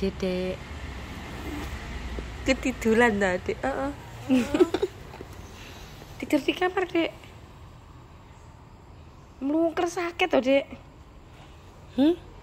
dedek ketiduran dah dek uh -uh. tidur di kamar dek meluker sakit oh dek hmm?